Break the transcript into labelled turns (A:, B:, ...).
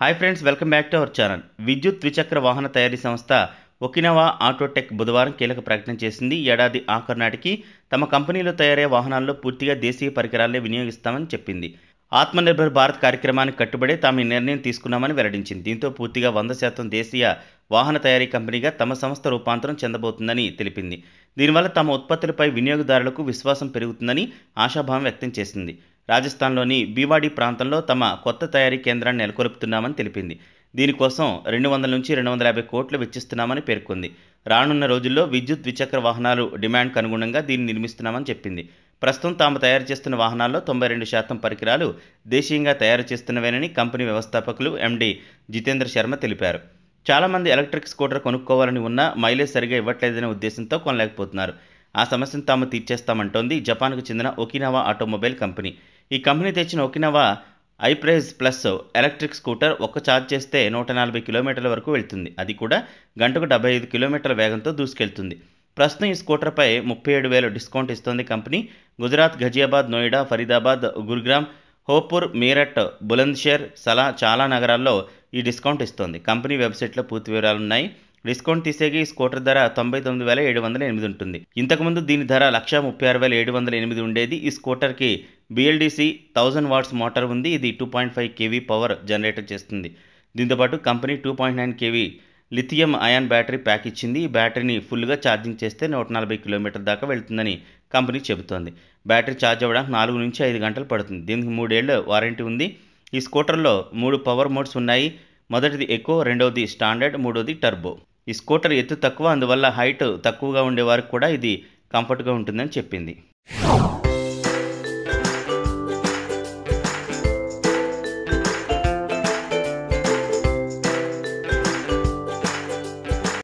A: hi friends welcome back to our channel విద్యుత్ ద్విచక్ర వాహన తయారీ సంస్థ ఒకినవా ఆటోటెక్ బుధవారం కీలక ప్రకటన చేసింది ఏడాది ఆఖరు నాటికి తమ కంపెనీలో తయారయ్యే వాహనాల్లో పూర్తిగా దేశీయ పరికరాలే వినియోగిస్తామని చెప్పింది ఆత్మనిర్భర్ భారత్ కార్యక్రమానికి కట్టుబడే తాము నిర్ణయం తీసుకున్నామని వెల్లడించింది దీంతో పూర్తిగా వంద శాతం దేశీయ వాహన తయారీ కంపెనీగా తమ సంస్థ రూపాంతరం చెందబోతుందని తెలిపింది దీనివల్ల తమ ఉత్పత్తులపై వినియోగదారులకు విశ్వాసం పెరుగుతుందని ఆశాభావం వ్యక్తం చేసింది రాజస్థాన్లోని భీవాడి ప్రాంతంలో తమ కొత్త తయారీ కేంద్రాన్ని నెలకొల్పుతున్నామని తెలిపింది దీనికోసం రెండు వందల నుంచి రెండు వందల యాభై కోట్లు వెచ్చిస్తున్నామని పేర్కొంది రానున్న రోజుల్లో విద్యుత్ ద్విచక్ర వాహనాలు డిమాండ్కు అనుగుణంగా దీన్ని నిర్మిస్తున్నామని చెప్పింది ప్రస్తుతం తాము తయారు చేస్తున్న వాహనాల్లో తొంభై రెండు శాతం పరికరాలు దేశీయంగా తయారు చేస్తున్నవేనని కంపెనీ వ్యవస్థాపకులు ఎండి జితేంద్ర శర్మ తెలిపారు చాలామంది ఎలక్ట్రిక్ స్కూటర్ కొనుక్కోవాలని ఉన్నా మైలేజ్ సరిగా ఇవ్వట్లేదనే ఉద్దేశంతో కొనలేకపోతున్నారు ఆ సమస్యను తాము తీర్చేస్తామంటోంది జపాన్కు చెందిన ఒకినావా ఆటోమొబైల్ కంపెనీ ఈ కంపెనీ తెచ్చిన Okinawa iPraise plus electric scooter ఒక్క ఛార్జ్ చేస్తే నూట నలభై కిలోమీటర్ల వరకు వెళ్తుంది అది కూడా గంటకు డెబ్బై ఐదు కిలోమీటర్ల వేగంతో దూసుకెళ్తుంది ప్రస్తుతం ఈ స్కూటర్పై ముప్పై ఏడు వేలు డిస్కౌంట్ ఇస్తోంది కంపెనీ గుజరాత్ ఘజియాబాద్ నోయిడా ఫరీదాబాద్ గురుగ్రామ్ హోపూర్ మీరట్ బులంద్షేర్ సలా చాలా నగరాల్లో ఈ డిస్కౌంట్ ఇస్తోంది కంపెనీ వెబ్సైట్లో పూర్తి వివరాలున్నాయి డిస్కౌంట్ ఈ స్కూటర్ ధర తొంభై తొమ్మిది వేల ఏడు వందల ఎనిమిది ఉంటుంది ఇంతకుముందు దీని ధర లక్ష ముప్పై ఆరు వేల ఏడు వందల ఎనిమిది ఉండేది ఈ స్కూటర్కి బిఎల్డిసి థౌజండ్ వాట్స్ మోటార్ ఉంది ఇది two point five KV power generator చేస్తుంది దీంతోపాటు company two point nine KV lithium ion battery pack ఇచ్చింది ఈ బ్యాటరీని ఫుల్గా ఛార్జింగ్ చేస్తే నూట నలభై కిలోమీటర్ దాకా వెళ్తుందని కంపెనీ చెబుతోంది బ్యాటరీ ఛార్జ్ అవ్వడానికి నాలుగు నుంచి ఐదు గంటలు పడుతుంది దీనికి మూడేళ్ళ వారంటీ ఉంది ఈ స్కూటర్లో మూడు పవర్ మోడ్స్ ఉన్నాయి మొదటిది ఎకో రెండవది స్టాండర్డ్ మూడవది టర్బో ఈ స్కూటర్ ఎత్తు తక్కువ అందువల్ల హైట్ తక్కువగా ఉండేవారికి కూడా ఇది కంఫర్ట్గా ఉంటుందని చెప్పింది